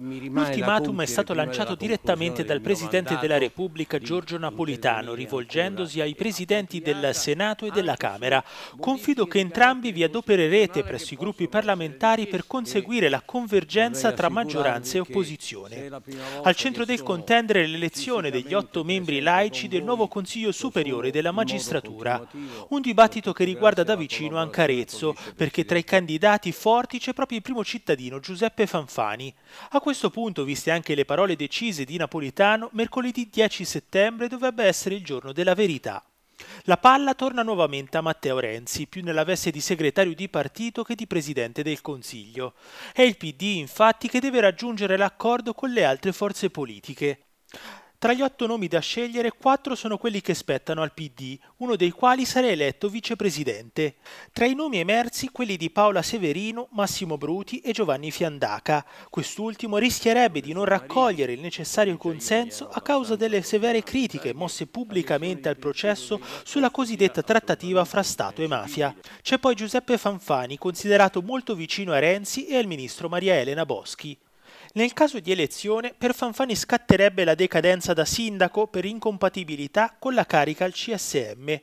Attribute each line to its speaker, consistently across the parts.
Speaker 1: L'ultimatum è stato lanciato direttamente dal Presidente della Repubblica Giorgio Napolitano, rivolgendosi ai Presidenti del Senato e della Camera. Confido che entrambi vi adopererete presso i gruppi parlamentari per conseguire la convergenza tra maggioranza e opposizione. Al centro del contendere l'elezione degli otto membri laici del nuovo Consiglio Superiore della Magistratura. Un dibattito che riguarda da vicino Ancarezzo, perché tra i candidati forti c'è proprio il primo cittadino Giuseppe Fanfani. A questo punto, viste anche le parole decise di Napolitano, mercoledì 10 settembre dovrebbe essere il giorno della verità. La palla torna nuovamente a Matteo Renzi, più nella veste di segretario di partito che di presidente del Consiglio. È il PD infatti che deve raggiungere l'accordo con le altre forze politiche. Tra gli otto nomi da scegliere, quattro sono quelli che spettano al PD, uno dei quali sarà eletto vicepresidente. Tra i nomi emersi quelli di Paola Severino, Massimo Bruti e Giovanni Fiandaca. Quest'ultimo rischierebbe di non raccogliere il necessario consenso a causa delle severe critiche mosse pubblicamente al processo sulla cosiddetta trattativa fra Stato e mafia. C'è poi Giuseppe Fanfani, considerato molto vicino a Renzi e al ministro Maria Elena Boschi. Nel caso di elezione, per Fanfani scatterebbe la decadenza da sindaco per incompatibilità con la carica al CSM.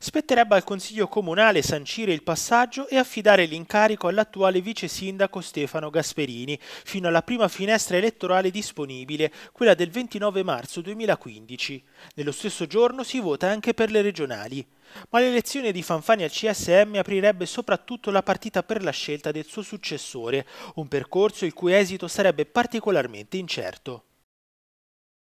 Speaker 1: Spetterebbe al Consiglio Comunale sancire il passaggio e affidare l'incarico all'attuale vice sindaco Stefano Gasperini, fino alla prima finestra elettorale disponibile, quella del 29 marzo 2015. Nello stesso giorno si vota anche per le regionali. Ma l'elezione di Fanfani al CSM aprirebbe soprattutto la partita per la scelta del suo successore, un percorso il cui esito sarebbe particolarmente incerto.